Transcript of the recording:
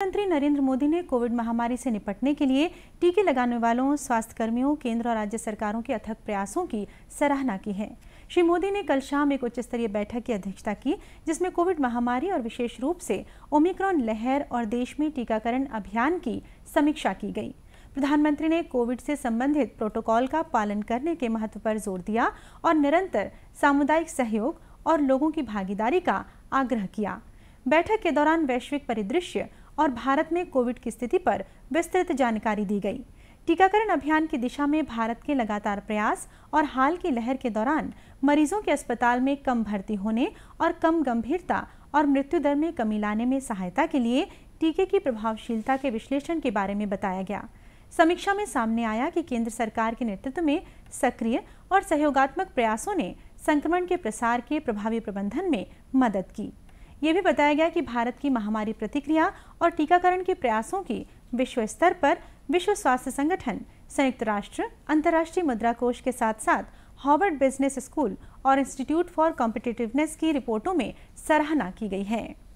प्रधानमंत्री नरेंद्र मोदी ने कोविड महामारी से निपटने के लिए टीके लगाने वालों स्वास्थ्य कर्मियों केंद्र और राज्य सरकारों के अथक प्रयासों की सराहना की है श्री मोदी ने कल शाम एक उच्च स्तरीय बैठक की अध्यक्षता की जिसमें कोविड महामारी और विशेष रूप से ओमिक्रॉन लहर और देश में टीकाकरण अभियान की समीक्षा की गई प्रधानमंत्री ने कोविड से संबंधित प्रोटोकॉल का पालन करने के महत्व पर जोर दिया और निरंतर सामुदायिक सहयोग और लोगों की भागीदारी का आग्रह किया बैठक के दौरान वैश्विक परिदृश्य और भारत में कोविड की स्थिति पर विस्तृत जानकारी दी गई टीकाकरण अभियान की दिशा में भारत के लगातार प्रयास और हाल की लहर के दौरान मरीजों के अस्पताल में कम भर्ती होने और कम गंभीरता और मृत्यु दर में कमी लाने में सहायता के लिए टीके की प्रभावशीलता के विश्लेषण के बारे में बताया गया समीक्षा में सामने आया कि केंद्र सरकार के नेतृत्व में सक्रिय और सहयोगात्मक प्रयासों ने संक्रमण के प्रसार के प्रभावी प्रबंधन में मदद की ये भी बताया गया कि भारत की महामारी प्रतिक्रिया और टीकाकरण के प्रयासों की विश्व स्तर पर विश्व स्वास्थ्य संगठन संयुक्त राष्ट्र अंतर्राष्ट्रीय मुद्रा कोष के साथ साथ हॉवर्ड बिजनेस स्कूल और इंस्टीट्यूट फॉर कॉम्पिटिटिवनेस की रिपोर्टों में सराहना की गई है